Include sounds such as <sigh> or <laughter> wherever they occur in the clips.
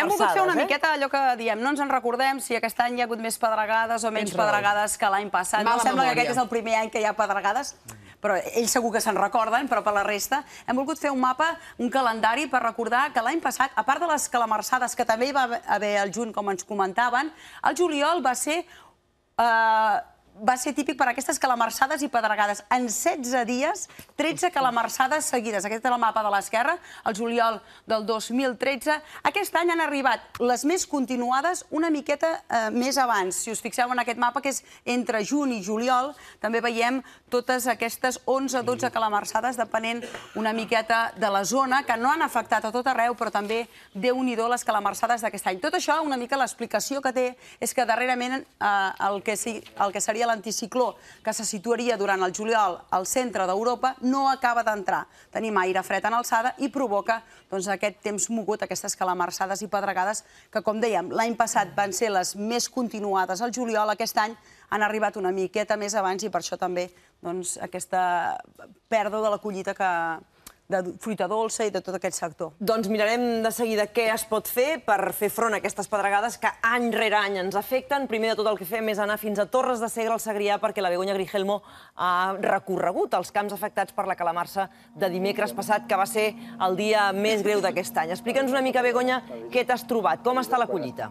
hem volgut fer una eh? miqueta allò que diem, no ens en recordem si aquest any hi ha hagut més pedregades o menys pedregades que l'any passat. Mala no sembla memòria. que aquest és el primer any que hi ha pedregades, però ells segur que se'n recorden, però per la resta hem volgut fer un mapa, un calendari per recordar que l'any passat, a part de les calamarsades que també hi va haver el juny, com ens comentaven, el juliol va ser... Eh, va ser típic per aquestes calamarsades i pedregades. En 16 dies, 13 calamarsades seguides. Aquest és el mapa de l'esquerra, el juliol del 2013. Aquest any han arribat les més continuades una miqueta eh, més abans. Si us fixeu en aquest mapa, que és entre juny i juliol, també veiem totes aquestes 11-12 calamarsades, depenent una miqueta de la zona, que no han afectat a tot arreu, però també, déu nhi les calamarsades d'aquest any. Tot això, una mica l'explicació que té és que darrerament eh, el, que, el que seria l'anticicló que se situaria durant el juliol al centre d'Europa no acaba d'entrar. Tenim aire fred en alçada i provoca doncs, aquest temps mogut, aquestes calamarsades i pedregades que, com dèiem, l'any passat van ser les més continuades al juliol, aquest any han arribat una miqueta més abans i per això també doncs, aquesta pèrdua de la collita que, de fruita dolça i de tot aquest sector. Doncs mirarem de seguida què es pot fer per fer front a aquestes pedregades que any rere any ens afecten. Primer de tot el que fem és anar fins a Torres de Segre, al Segrià, perquè la Begoña Grigelmo ha recorregut els camps afectats per la calamarsa de dimecres passat, que va ser el dia més greu d'aquest any. Explica'ns una mica, Begoña, què t'has trobat, com està la collita.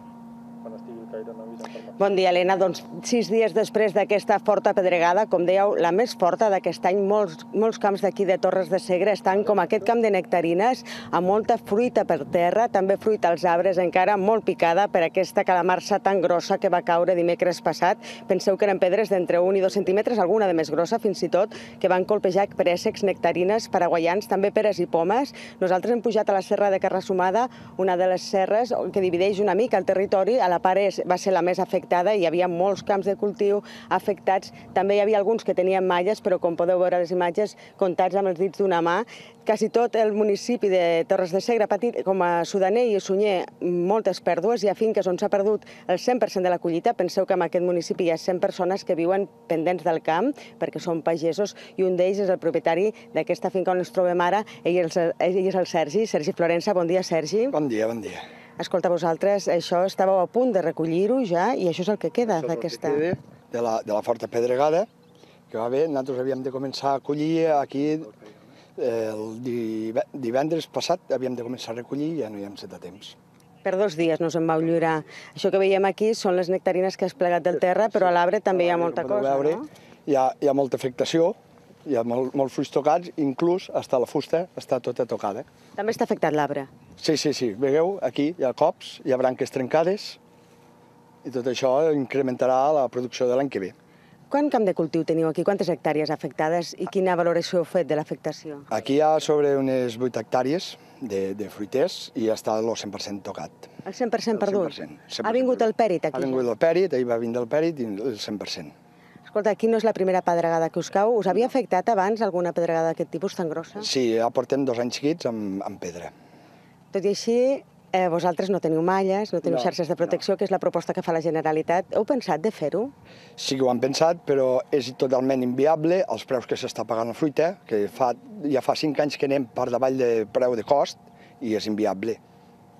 Quan estigui caire no avisa Bon dia, Helena. Doncs sis dies després d'aquesta forta pedregada, com dèieu, la més forta d'aquest any, molts, molts camps d'aquí de Torres de Segre estan com aquest camp de nectarines, amb molta fruita per terra, també fruita als arbres, encara molt picada per aquesta calamarsa tan grossa que va caure dimecres passat. Penseu que eren pedres d'entre 1 i 2 centímetres, alguna de més grossa fins i tot, que van colpejar préssecs, nectarines, paraguaians, també peres i pomes. Nosaltres hem pujat a la serra de Carrassumada, una de les serres que divideix una mica el territori a la part és va ser la més afectada i hi havia molts camps de cultiu afectats. També hi havia alguns que tenien malles, però com podeu veure les imatges, comptats amb els dits d'una mà. Quasi tot el municipi de Torres de Segre ha patit, com a Sudaner i Sunyer, moltes pèrdues. Hi ha finques on s'ha perdut el 100% de la collita. Penseu que en aquest municipi hi ha 100 persones que viuen pendents del camp, perquè són pagesos, i un d'ells és el propietari d'aquesta finca on ens trobem ara. Ell és, ell és el Sergi, Sergi Florença. Bon dia, Sergi. Bon dia, bon dia. Escolta, vosaltres això estàveu a punt de recollir-ho ja i això és el que queda d'aquesta... Que de la, de la forta pedregada, que va bé, nosaltres havíem de començar a collir aquí el divendres passat havíem de començar a recollir i ja no hi hem set a temps. Per dos dies no se'n va ullurar. Això que veiem aquí són les nectarines que has plegat del terra, però a l'arbre també hi ha molta cosa, veure, no? Hi ha, hi ha molta afectació, hi ha molt, molts fruits tocats, inclús hasta la fusta està tota tocada. També està afectat l'arbre? Sí, sí, sí. Vegueu, aquí hi ha cops, hi ha branques trencades, i tot això incrementarà la producció de l'any que ve. Quant camp de cultiu teniu aquí? Quantes hectàrees afectades i quina valoració heu fet de l'afectació? Aquí hi ha sobre unes 8 hectàrees de, de fruiters i està el 100% tocat. El 100% perdut? El 100%, 100%, 100%. Ha vingut el pèrit aquí? Ha vingut el pèrit, ahir va vindre el pèrit i el 100%. Escolta, aquí no és la primera pedregada que us cau. Us havia afectat abans alguna pedregada d'aquest tipus tan grossa? Sí, ja portem dos anys seguits amb, amb pedra. Tot i així, eh, vosaltres no teniu malles, no teniu no, xarxes de protecció, no. que és la proposta que fa la Generalitat. Heu pensat de fer-ho? Sí que ho han pensat, però és totalment inviable els preus que s'està pagant la fruita, que fa, ja fa cinc anys que anem per davall de preu de cost, i és inviable.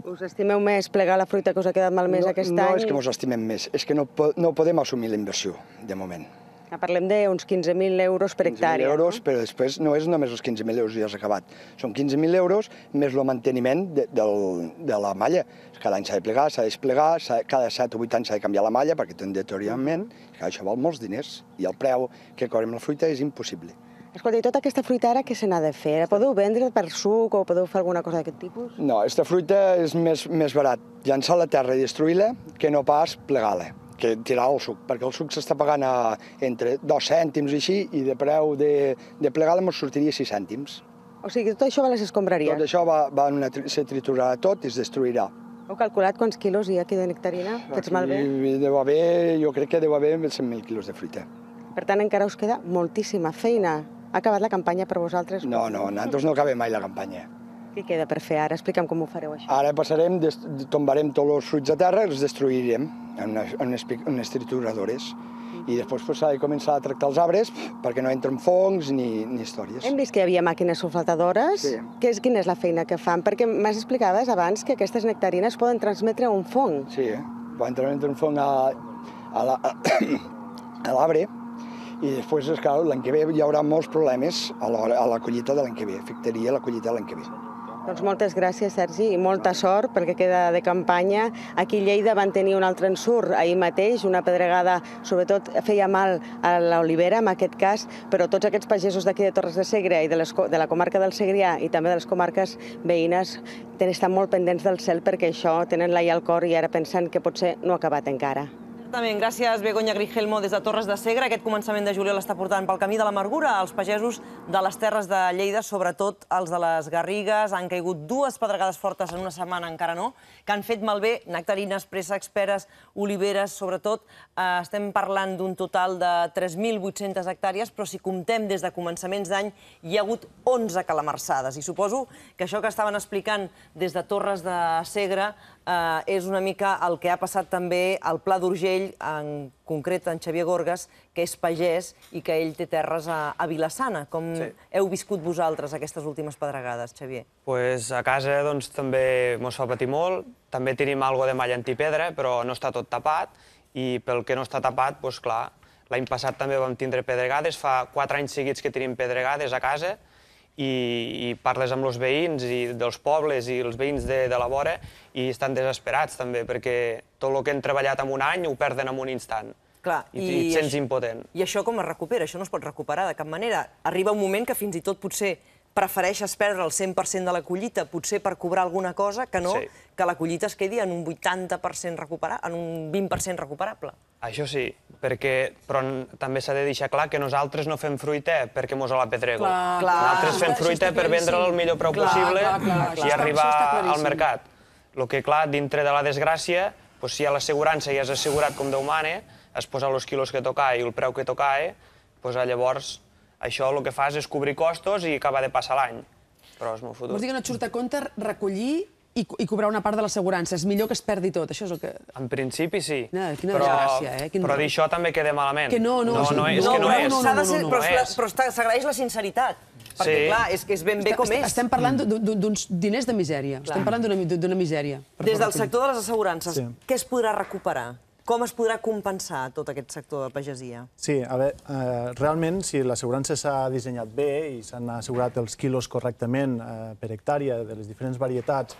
Us estimeu més plegar la fruita que us ha quedat malmès no, aquest no any? No és que us estimem més, és que no, no podem assumir la inversió, de moment. Ja ah, parlem d'uns 15.000 euros per 15 hectàrea. 15.000 euros, no? però després no és només els 15.000 euros i ja s'ha acabat. Són 15.000 euros més el manteniment de, del, de la malla. Cada any s'ha de plegar, s'ha de desplegar, cada 7 o 8 anys s'ha de canviar la malla perquè tendetorialment, que això val molts diners i el preu que cobrem la fruita és impossible. Escolta, i tota aquesta fruita ara què se n'ha de fer? podeu vendre per suc o podeu fer alguna cosa d'aquest tipus? No, aquesta fruita és més, més barat llançar la terra i destruir-la que no pas plegar-la que tirar el suc, perquè el suc s'està pagant a entre dos cèntims i així, i de preu de, de plegar-la mos sortiria sis cèntims. O sigui, tot això va a les escombraries? Tot això va, va una, se triturarà tot i es destruirà. Heu calculat quants quilos hi ha aquí de nectarina? Fets malbé? Deu haver, jo crec que deu haver 100.000 quilos de fruita. Per tant, encara us queda moltíssima feina. Ha acabat la campanya per vosaltres? No, no, nosaltres no acabem mai la campanya. Què queda per fer ara? Explica'm com ho fareu, això. Ara passarem, tombarem tots els fruits de terra i els destruirem en unes, en estrituradores. trituradores. Mm. I després pues, s'ha de començar a tractar els arbres perquè no entren fongs ni, ni històries. Hem vist que hi havia màquines sulfatadores. Sí. Que és, quina és la feina que fan? Perquè m'has explicades abans que aquestes nectarines poden transmetre un fong. Sí, eh? poden transmetre un fong a, a <coughs> l'arbre. La, i després, és clar, l'any que ve hi haurà molts problemes a, a la collita de l'any que ve, afectaria la collita de l'any que ve. Doncs moltes gràcies, Sergi, i molta sort perquè queda de campanya. Aquí a Lleida van tenir un altre ensurt ahir mateix, una pedregada, sobretot feia mal a l'olivera, en aquest cas, però tots aquests pagesos d'aquí de Torres de Segre i de, les, de la comarca del Segrià i també de les comarques veïnes estan molt pendents del cel perquè això tenen l'aia al cor i ara pensen que potser no ha acabat encara. Exactament. Gràcies, Begoña Grigelmo, des de Torres de Segre. Aquest començament de juliol està portant pel camí de l'amargura als pagesos de les Terres de Lleida, sobretot els de les Garrigues. Han caigut dues pedregades fortes en una setmana, encara no, que han fet malbé nectarines, préssecs, peres, oliveres, sobretot. Eh, estem parlant d'un total de 3.800 hectàrees, però si comptem des de començaments d'any hi ha hagut 11 calamarsades. I suposo que això que estaven explicant des de Torres de Segre eh, és una mica el que ha passat també al Pla d'Urgell, en concret en Xavier Gorgas, que és pagès i que ell té terres a, a Vilassana. Com sí. heu viscut vosaltres aquestes últimes pedregades, Xavier? Pues a casa doncs, també ens fa patir molt, també tenim algo de malla antipedra, però no està tot tapat, i pel que no està tapat, doncs clar, l'any passat també vam tindre pedregades, fa quatre anys seguits que tenim pedregades a casa, i, i parles amb els veïns i dels pobles i els veïns de, de la vora i estan desesperats també, perquè tot el que han treballat en un any ho perden en un instant. Clar, I, i, et sents impotent. I això com es recupera? Això no es pot recuperar de cap manera. Arriba un moment que fins i tot potser prefereixes perdre el 100% de la collita, potser per cobrar alguna cosa, que no que la collita es quedi en un 80% recuperar, en un 20% recuperable. Això sí, perquè, però també s'ha de deixar clar que nosaltres no fem fruita perquè mos la pedrego. Nosaltres fem fruita per vendre'l al millor preu possible i arribar al mercat. El que, clar, dintre de la desgràcia, si a l'assegurança ja has assegurat com Déu mane, has posat els quilos que toca i el preu que toca, eh, llavors això el que fas és cobrir costos i acaba de passar l'any. Però és molt fotut. Vols dir que no et surt a compte recollir i, i cobrar una part de l'assegurança. És millor que es perdi tot, això és el que... En principi sí. No, quina però, gràcia, eh? Quin però dir això també queda malament. Que no, no, no, no, és, no, que no, és. No, no, no, però però s'agraeix la sinceritat. Perquè, sí. clar, és que és ben bé com és. Estem parlant mm. d'uns diners de misèria. Estem parlant d'una misèria. Des del sector de les assegurances, què es podrà recuperar? Com es podrà compensar tot aquest sector de pagesia? Sí, a veure, eh, realment, si l'assegurança s'ha dissenyat bé i s'han assegurat els quilos correctament eh, per hectàrea de les diferents varietats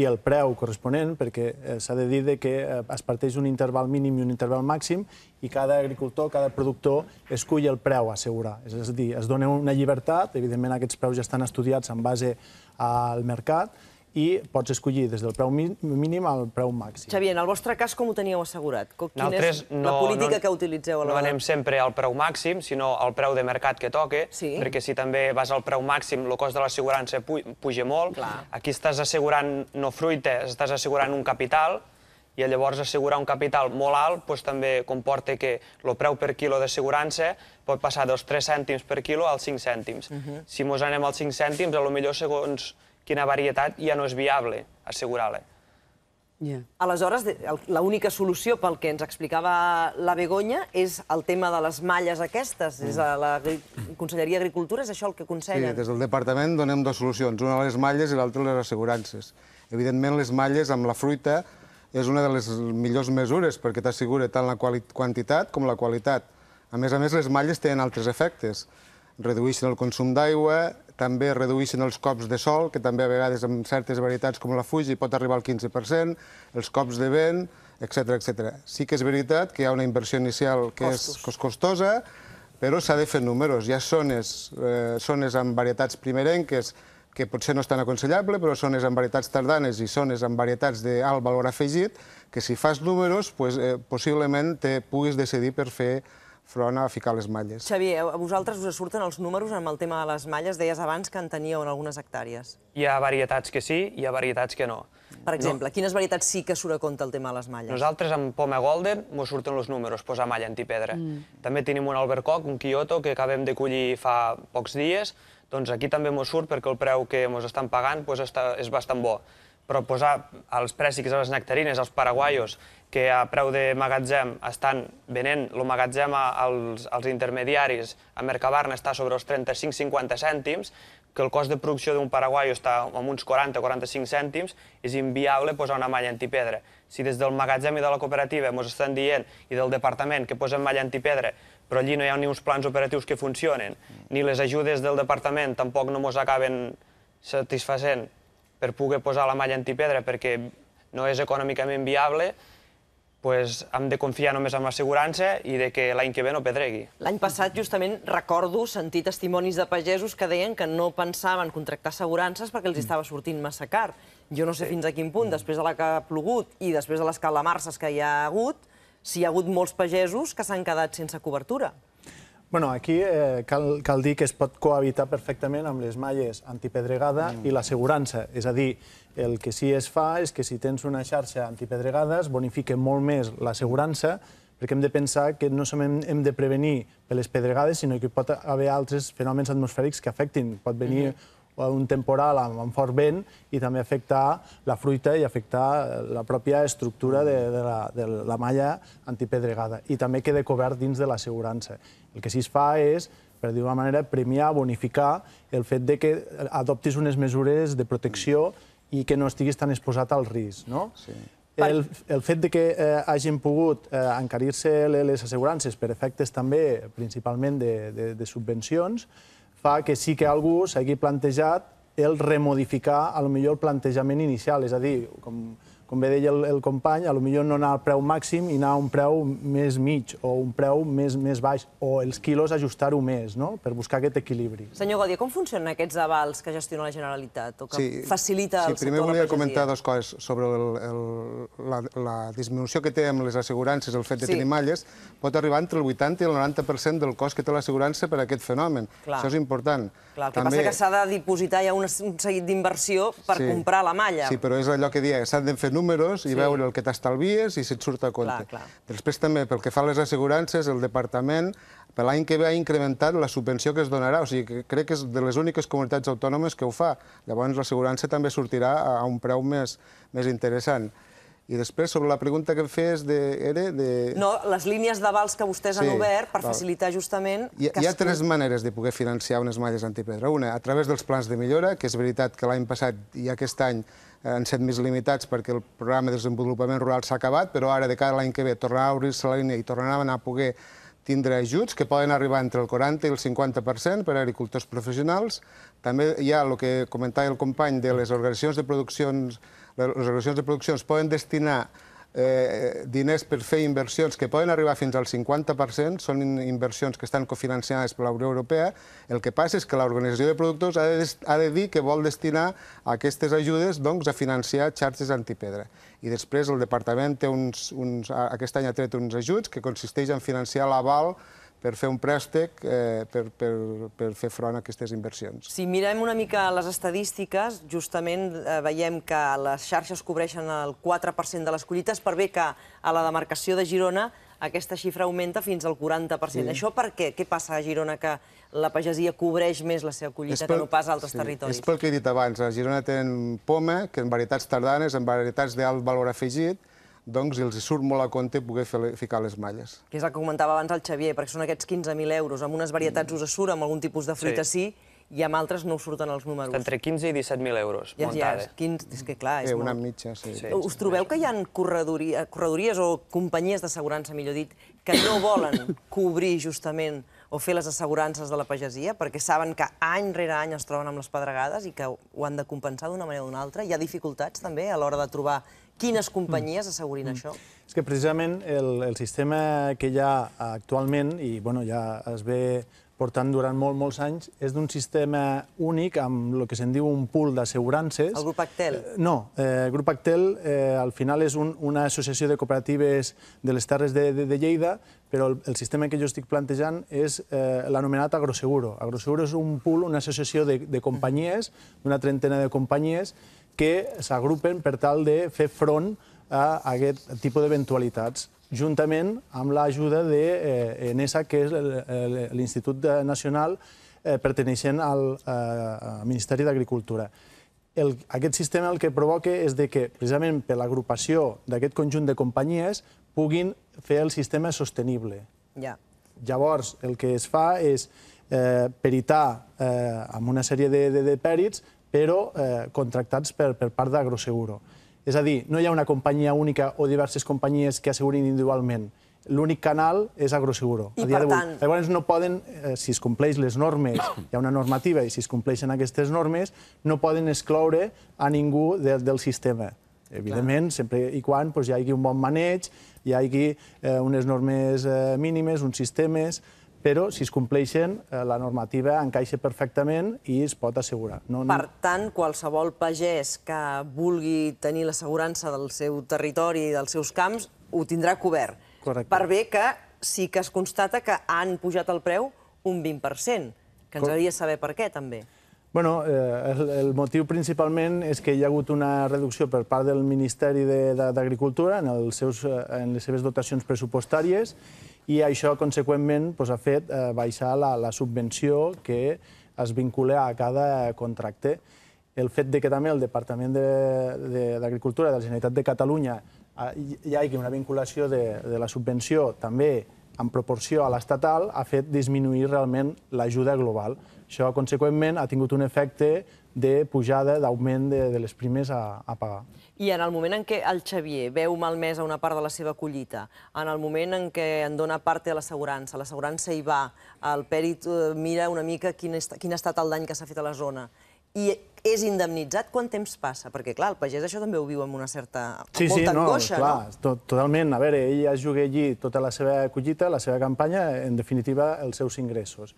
i el preu corresponent, perquè eh, s'ha de dir que eh, es parteix un interval mínim i un interval màxim i cada agricultor, cada productor, escull el preu a assegurar. És a dir, es dona una llibertat, evidentment aquests preus ja estan estudiats en base al mercat, i pots escollir des del preu mínim al preu màxim. Xavier, en el vostre cas com ho teníeu assegurat? Quina és la política que utilitzeu? a No l'hora anem sempre al preu màxim, sinó al preu de mercat que toque, perquè si també vas al preu màxim, el cost de l'assegurança puja molt. Aquí estàs assegurant no fruita, estàs assegurant un capital, i llavors assegurar un capital molt alt doncs, també comporta que el preu per quilo d'assegurança pot passar dels 3 cèntims per quilo als 5 cèntims. Mhm. Si mos anem als 5 cèntims, a lo millor segons quina varietat ja no és viable assegurar-la. Yeah. Aleshores, l'única solució pel que ens explicava la Begoña és el tema de les malles aquestes. Mm. És a la Conselleria d'Agricultura, és això el que aconsellen? Sí, des del departament donem dues solucions, una les malles i l'altra les assegurances. Evidentment, les malles amb la fruita és una de les millors mesures perquè t'assegura tant la quantitat com la qualitat. A més a més, les malles tenen altres efectes. Redueixen el consum d'aigua, també reduïssin els cops de sol, que també a vegades amb certes varietats com la Fuji pot arribar al 15%, els cops de vent, etc etc. Sí que és veritat que hi ha una inversió inicial que Costos. és costosa, però s'ha de fer números. Hi ha zones, eh, zones amb varietats primerenques que potser no estan aconsellables, aconsellable, però zones amb varietats tardanes i zones amb varietats d'alt valor afegit, que si fas números, pues, eh, possiblement te puguis decidir per fer front a ficar les malles. Xavier, a vosaltres us surten els números amb el tema de les malles? Deies abans que en teníeu en algunes hectàrees. Hi ha varietats que sí, hi ha varietats que no. Per exemple, no. quines varietats sí que surt a compte el tema de les malles? Nosaltres amb poma golden ens surten els números, posar malla antipedra. Mm. També tenim un albercoc, un quioto, que acabem de collir fa pocs dies, doncs aquí també ens surt perquè el preu que ens estan pagant doncs, està, és bastant bo. Però posar els prèssics a les nectarines, als paraguaios, mm que a preu de magatzem estan venent el magatzem als, als intermediaris, a Mercabarna està sobre els 35-50 cèntims, que el cost de producció d'un paraguai està amb uns 40-45 cèntims, és inviable posar una malla antipedra. Si des del magatzem i de la cooperativa ens estan dient, i del departament, que posen malla antipedra, però allí no hi ha ni uns plans operatius que funcionen, ni les ajudes del departament tampoc no ens acaben satisfacent per poder posar la malla antipedra perquè no és econòmicament viable, pues, hem de confiar només en l'assegurança i de que l'any que ve no pedregui. L'any passat, justament, recordo sentir testimonis de pagesos que deien que no pensaven contractar assegurances perquè els mm. estava sortint massa car. Jo no sé sí. fins a quin punt, mm. després de la que ha plogut i després de les calamarses que hi ha hagut, si hi ha hagut molts pagesos que s'han quedat sense cobertura. Bueno, aquí eh, cal, cal dir que es pot cohabitar perfectament amb les malles antipedregada mm. i l'assegurança. És a dir, el que sí es fa és que si tens una xarxa antipedregada es bonifica molt més l'assegurança perquè hem de pensar que no només hem de prevenir per les pedregades, sinó que pot haver altres fenòmens atmosfèrics que afectin. Pot venir mm -hmm un temporal amb, amb fort vent i també afecta la fruita i afecta eh, la pròpia estructura de, de, la, de la malla antipedregada. I també queda cobert dins de l'assegurança. El que sí es fa és per dir-ho manera, premiar, bonificar el fet de que adoptis unes mesures de protecció i que no estiguis tan exposat al risc. No? Sí. El, el fet de que eh, hagin pogut eh, encarir-se les assegurances per efectes també principalment de, de, de subvencions fa que sí que algú s'hagi plantejat el remodificar, a lo millor, el plantejament inicial. És a dir, com com bé deia el, el company, a lo millor no anar al preu màxim i anar a un preu més mig o un preu més, més baix, o els quilos ajustar-ho més, no?, per buscar aquest equilibri. Senyor Godia, com funcionen aquests avals que gestiona la Generalitat o que sí, facilita sí, el sector de la pagesia? Primer volia comentar dues coses sobre el, el, la, la disminució que té amb les assegurances, el fet de sí. tenir malles, pot arribar entre el 80 i el 90% del cost que té l'assegurança per a aquest fenomen. Clar. Això és important. Clar, el que També... passa que s'ha de dipositar ja un, un seguit d'inversió per sí. comprar la malla. Sí, però és allò que dia, s'han de fer números i sí. veure el que t'estalvies i si et surt a compte. Clar, clar. Després també, pel que fa a les assegurances, el departament per l'any que ve ha incrementat la subvenció que es donarà, o sigui, que crec que és de les úniques comunitats autònomes que ho fa. Llavors l'assegurança també sortirà a un preu més, més interessant. I després, sobre la pregunta que em de, era de... No, les línies d'avals que vostès sí, han obert per val. facilitar justament... Hi, hi ha es... tres maneres de poder financiar unes malles antipedra. Una, a través dels plans de millora, que és veritat que l'any passat i aquest any han set més limitats perquè el programa de desenvolupament rural s'ha acabat, però ara de cada l'any que ve tornarà a obrir-se la línia i anar a poder tindre ajuts que poden arribar entre el 40 i el 50% per a agricultors professionals. També hi ha el que comentava el company de les organitzacions de produccions, les organitzacions de produccions poden destinar eh, diners per fer inversions que poden arribar fins al 50%, són inversions que estan cofinanciades per la Unió Europea. El que passa és que l'Organització de Productors ha de, ha de dir que vol destinar aquestes ajudes doncs, a financiar xarxes antipedra. I després el departament té uns, uns, aquest any ha tret uns ajuts que consisteix en financiar l'aval per fer un préstec eh, per, per, per fer front a aquestes inversions. Si mirem una mica les estadístiques, justament eh, veiem que les xarxes cobreixen el 4% de les collites, per bé que a la demarcació de Girona aquesta xifra augmenta fins al 40%. Això per què? Què passa a Girona que la pagesia cobreix més la seva collita que no pas a altres territoris? És pel que he dit abans. A Girona tenen poma, que en varietats tardanes, en varietats d'alt valor afegit, doncs els surt molt a compte poder fer, ficar les malles. Que és el que comentava abans el Xavier, perquè són aquests 15.000 euros. Amb unes varietats us surt, amb algun tipus de fruita sí, i amb altres no us surten els números. Entre 15 i 17.000 euros, ja, muntada. Ja, 15, és que clar, és eh, una molt... mitja, sí. sí. Us trobeu que hi ha corredories o companyies d'assegurança, millor dit, que no volen <laughs> cobrir justament o fer les assegurances de la pagesia, perquè saben que any rere any es troben amb les pedregades i que ho han de compensar d'una manera o d'una altra. Hi ha dificultats també a l'hora de trobar Quines mm. companyies assegurin mm. això? És que precisament el, el sistema que hi ha actualment, i bueno, ja es ve portant durant molt, molts anys, és d'un sistema únic amb el que se'n diu un pool d'assegurances. El grup Actel? Eh, no, eh, el grup Actel eh, al final és un, una associació de cooperatives de les Terres de, de, Lleida, però el, sistema que jo estic plantejant és eh, l'anomenat Agroseguro. Agroseguro és un pool, una associació de, de companyies, d'una trentena de companyies, que s'agrupen per tal de fer front a aquest tipus d'eventualitats, juntament amb l'ajuda d'ENESA, eh, que és l'Institut Nacional eh, perteneixent eh, al Ministeri d'Agricultura. El, aquest sistema el que provoca és de que, precisament per l'agrupació d'aquest conjunt de companyies, puguin fer el sistema sostenible. Ja. Llavors, el que es fa és eh, peritar eh, amb una sèrie de, de, de pèrits però eh, contractats per, per part d'Agroseguro. És a dir, no hi ha una companyia única o diverses companyies que assegurin individualment. L'únic canal és Agroseguro. I, a dia per tant... Llavors, no poden, eh, si es compleix les normes, hi ha una normativa, i si es compleixen aquestes normes, no poden excloure a ningú de, del sistema. Evidentment, Clar. sempre i quan doncs, hi hagi un bon maneig, hi hagi eh, unes normes eh, mínimes, uns sistemes, però si es compleixen, eh, la normativa encaixa perfectament i es pot assegurar. No, Per tant, qualsevol pagès que vulgui tenir l'assegurança del seu territori i dels seus camps ho tindrà cobert. Correcte. Per bé que sí que es constata que han pujat el preu un 20%, que ens hauria agradaria saber per què, també. Bueno, eh, el, el motiu principalment és que hi ha hagut una reducció per part del Ministeri d'Agricultura de, de, en, els seus, eh, en les seves dotacions pressupostàries i això, conseqüentment, doncs, ha fet eh, baixar la, la subvenció que es vincula a cada contracte. El fet de que també el Departament d'Agricultura de, de, de la Generalitat de Catalunya hi hagi una vinculació de, de la subvenció també en proporció a l'estatal ha fet disminuir realment l'ajuda global. Això, conseqüentment, ha tingut un efecte de pujada, d'augment de, les primes a, pagar. I en el moment en què el Xavier veu a una part de la seva collita, en el moment en què en dona part a l'assegurança, l'assegurança hi va, el pèrit eh, mira una mica quin, quin ha estat el dany que s'ha fet a la zona, i és indemnitzat, quant temps passa? Perquè, clar, el pagès això també ho viu amb una certa... sí, sí, no, clar, totalment. A veure, ell es juga allí tota la seva collita, la seva campanya, en definitiva, els seus ingressos.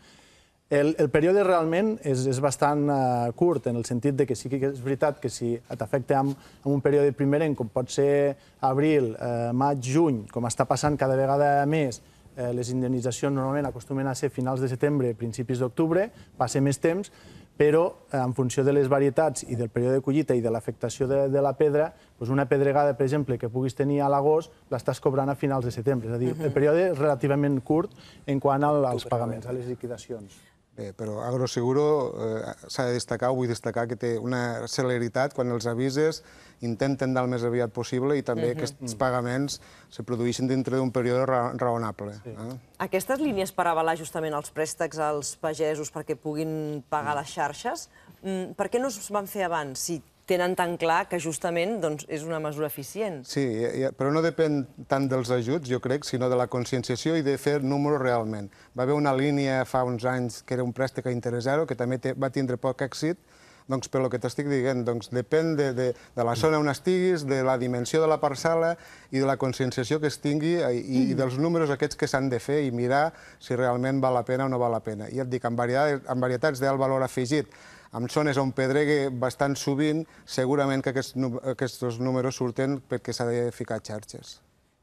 El, el període realment és, és bastant uh, curt, en el sentit de que sí que és veritat que si t'afecta amb, amb un període primerenc, com pot ser abril, eh, maig, juny, com està passant cada vegada més, eh, les indemnitzacions normalment acostumen a ser finals de setembre, principis d'octubre, passa més temps, però eh, en funció de les varietats i del període de collita i de l'afectació de, de la pedra, doncs una pedregada, per exemple, que puguis tenir a l'agost, l'estàs cobrant a finals de setembre. És a dir, uh -huh. el període és relativament curt en quant al, als pagaments, a les liquidacions. Eh, però Agroseguro eh, s'ha de destacar, vull destacar, que té una celeritat quan els avises, intenten anar el més aviat possible i també uh -huh. aquests pagaments se produeixen dintre d'un període ra raonable. Sí. Eh? Aquestes línies per avalar justament els préstecs als pagesos perquè puguin pagar mm. les xarxes, mm, per què no es van fer abans? Si tenen tan clar que justament doncs, és una mesura eficient. Sí, però no depèn tant dels ajuts, jo crec, sinó de la conscienciació i de fer números realment. Va haver una línia fa uns anys que era un préstec a interès zero, que també va tindre poc èxit, doncs, per lo que t'estic dient, doncs, depèn de, de, de la zona on estiguis, de la dimensió de la parcel·la i de la conscienciació que es tingui eh, i, i, dels números aquests que s'han de fer i mirar si realment val la pena o no val la pena. I et dic, en varietat, en varietats del valor afegit amb zones on pedregue bastant sovint, segurament que aquests, aquests números surten perquè s'ha de ficar xarxes.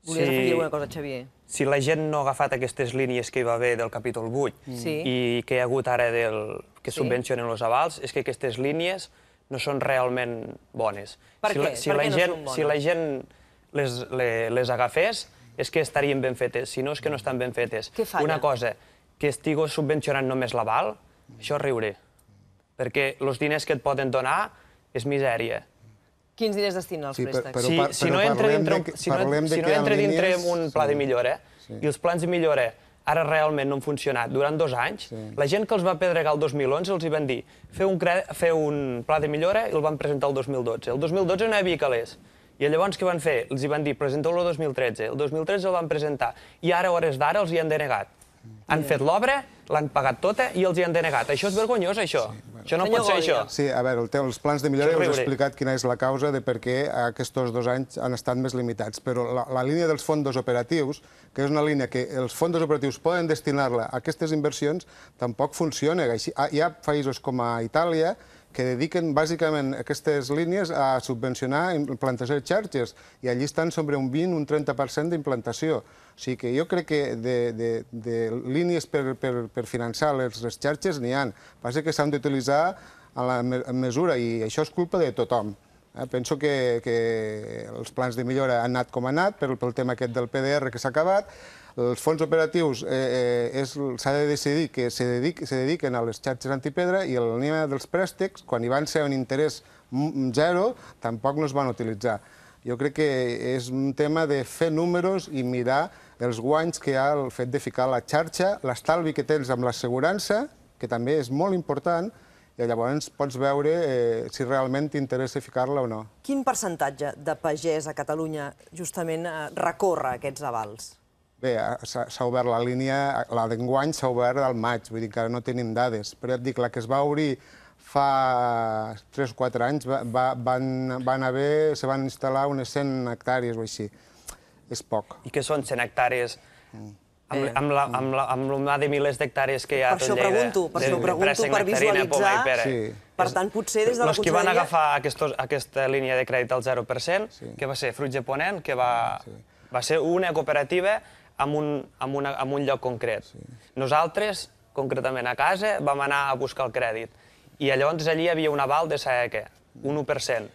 Volies sí. afegir alguna cosa, Xavier? Si la gent no ha agafat aquestes línies que hi va haver del capítol 8 mm. sí. i que hi ha hagut ara del, que sí. subvencionen els avals, és que aquestes línies no són realment bones. Per si què? La, si per la què gent, no són bones? Si la gent les, les, les agafés, és que estarien ben fetes. Si no, és que no estan ben fetes. Una cosa, que estigo subvencionant només l'aval, això riuré perquè els diners que et poden donar és misèria. Quins diners destina els sí, préstecs? Però, però, si, si no entra dintre, si no, si no entra dintre línies, un pla sí, de millora, sí. i els plans de millora ara realment no han funcionat durant dos anys, sí. la gent que els va pedregar el 2011 els hi van dir feu un, feu un pla de millora i el van presentar el 2012. El 2012 no hi havia calés. I llavors què van fer? Els hi van dir presenteu-lo el 2013. El 2013 el van presentar i ara, a hores d'ara, els hi han denegat. Han fet l'obra l'han pagat tota i els hi han denegat. Això és vergonyós, això. Això no pot ser, això. Sí, a veure, el els plans de millora ja us he explicat quina és la causa de per què aquests dos anys han estat més limitats, però la, línia dels fondos operatius, que és una línia que els fondos operatius poden destinar-la a aquestes inversions, tampoc funciona. Ah, hi ha països com a Itàlia, que dediquen bàsicament aquestes línies a subvencionar implantació de xarxes, i allí estan sobre un 20, un 30% d'implantació. O sigui que jo crec que de, de, de línies per, per, per finançar les, les xarxes n'hi ha. El que passa que s'han d'utilitzar a la mesura, i això és culpa de tothom. Eh, penso que, que els plans de millora han anat com han anat, però pel tema aquest del PDR que s'ha acabat, els fons operatius eh, eh s'ha de decidir que se, dediquen a les xarxes antipedra i el línia dels préstecs, quan hi van ser un interès zero, tampoc no es van utilitzar. Jo crec que és un tema de fer números i mirar els guanys que hi ha el fet de ficar la xarxa, l'estalvi que tens amb l'assegurança, que també és molt important, i llavors pots veure eh, si realment t'interessa ficar-la o no. Quin percentatge de pagès a Catalunya justament eh, recorre aquests avals? Bé, eh, s'ha obert la línia, la d'enguany s'ha obert al maig, vull dir que no tenim dades, però et dic, la que es va obrir fa 3 o 4 anys va, va, van, van haver, se van instal·lar unes 100 hectàrees o així. És poc. I què són 100 hectàrees? Mm amb, eh. amb, la, amb, la, amb l'umà de milers d'hectàrees que hi ha per tot Lleida. Pregunto, per això pregunto, per visualitzar... sí. Per tant, potser des de la Conselleria... Els que van agafar aquestos, aquesta línia de crèdit al 0%, sí. que va ser Fruitge Ponent, que va, ah, sí. va ser una cooperativa amb un, amb una, amb un lloc concret. Sí. Nosaltres, concretament a casa, vam anar a buscar el crèdit. I llavors allí hi havia un aval de Saeque, un 1%.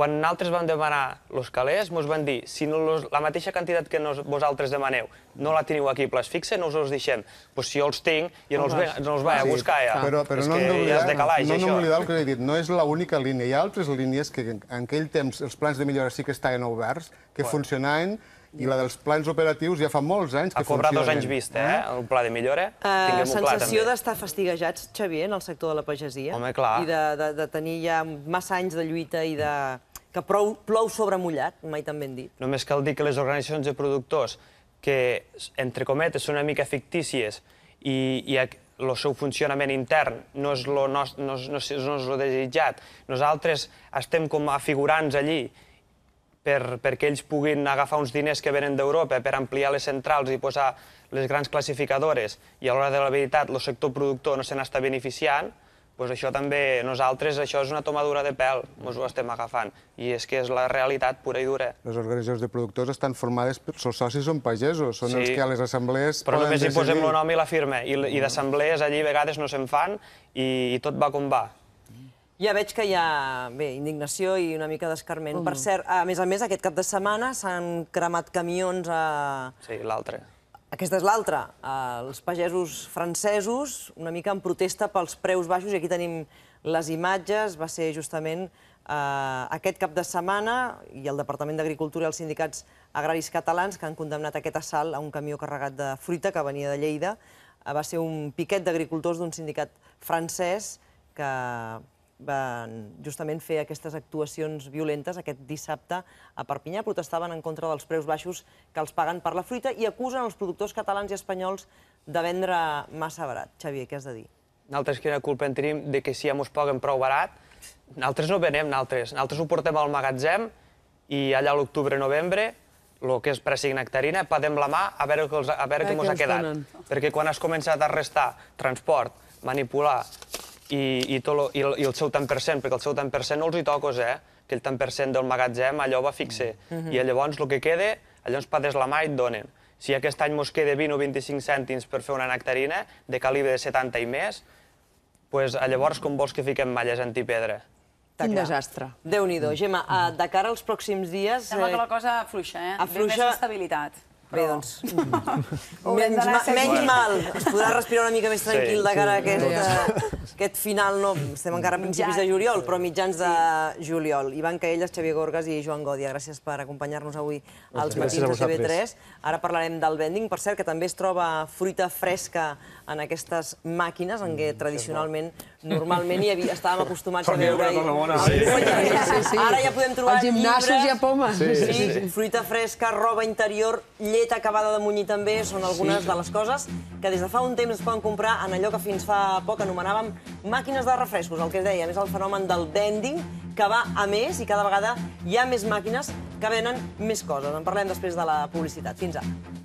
Quan nosaltres vam demanar els calés, ens van dir, si no los, la mateixa quantitat que nos, vosaltres demaneu no la teniu aquí plaç fixa, no us els deixem. Pues si jo els tinc, i no els, ve, no els vaig a buscar, ja. Però, però és no hem d'oblidar ja no, no, no el que he dit. No és l'única línia. Hi ha altres línies que en aquell temps els plans de millora sí que estaven oberts, que bueno. funcionaven, i la dels plans operatius ja fa molts anys que funcionen. A cobrar dos anys vist, eh? eh? El pla de millora, uh, Sensació d'estar fastiguejats, Xavier, en el sector de la pagesia. Home, clar. I de, de, de tenir ja massa anys de lluita i de que plou, plou sobre mullat, mai tan ben dit. Només cal dir que les organitzacions de productors que, entre cometes, són una mica fictícies i, i el seu funcionament intern no és lo, no, no, no, no és lo desitjat. Nosaltres estem com a figurants allí per, perquè ells puguin agafar uns diners que venen d'Europa per ampliar les centrals i posar les grans classificadores i a l'hora de la veritat el sector productor no se n'està beneficiant, pues doncs això també, nosaltres, això és una tomadura de pèl, ens ho estem agafant, i és que és la realitat pura i dura. Les organitzacions de productors estan formades, per... els socis són pagesos, són sí, els que a les assemblees Però només hi posem el nom i la firma, i, i mm. d'assemblees allí a vegades no se'n fan, i, i tot va com va. Mm. Ja veig que hi ha bé, indignació i una mica d'escarment. Mm. Per cert, a més a més, aquest cap de setmana s'han cremat camions a... Sí, l'altre. Aquesta és l'altra. Eh, els pagesos francesos, una mica en protesta pels preus baixos, i aquí tenim les imatges, va ser justament eh, aquest cap de setmana, i el Departament d'Agricultura i els sindicats agraris catalans que han condemnat aquest assalt a un camió carregat de fruita que venia de Lleida. Eh, va ser un piquet d'agricultors d'un sindicat francès que van justament fer aquestes actuacions violentes aquest dissabte a Perpinyà. Protestaven en contra dels preus baixos que els paguen per la fruita i acusen els productors catalans i espanyols de vendre massa barat. Xavier, què has de dir? Nosaltres quina culpa en tenim de que si ja mos paguen prou barat, nosaltres no venem, nosaltres. Nosaltres ho portem al magatzem i allà a l'octubre-novembre el que és pressig nectarina, padem la mà a veure, que els, a veure què mos ha quedat. Perquè quan has començat a restar transport, manipular, i, i, tot lo, i, el, i el seu tant per cent, perquè el seu tant per cent no els hi toques, eh? Aquell tant per cent del magatzem allò va fixe. Mm -hmm. I llavors el que quede, allò ens pades la mà i et donen. Si aquest any mos queda 20 o 25 cèntims per fer una nectarina de calibre de 70 i més, pues, llavors com vols que fiquem malles antipedra? Quin desastre. déu nhi Gemma, eh, de cara als pròxims dies... Sembla eh, que la cosa afluixa, eh? Afluixa... Ve més estabilitat. Bé, doncs, <laughs> menys, ma menys mal. Es podrà respirar una mica més tranquil sí. de cara a aquest, sí. Eh, aquest final. No, estem encara a principis de juliol, però mitjans de juliol. Ivan Caelles, Xavier Gorgas i Joan Godia, gràcies per acompanyar-nos avui als matins de tv 3 Ara parlarem del vending, per cert, que també es troba fruita fresca en aquestes màquines, en què mm, tradicionalment, normalment, hi havia, estàvem acostumats a veure... Ara ja podem trobar llibres... gimnasos i a pomes. Sí, fruita fresca, roba interior, llet llet acabada de munyir també són algunes sí. de les coses que des de fa un temps es poden comprar en allò que fins fa poc anomenàvem màquines de refrescos, el que dèiem, és el fenomen del vending, que va a més i cada vegada hi ha més màquines que venen més coses. En parlem després de la publicitat. Fins ara.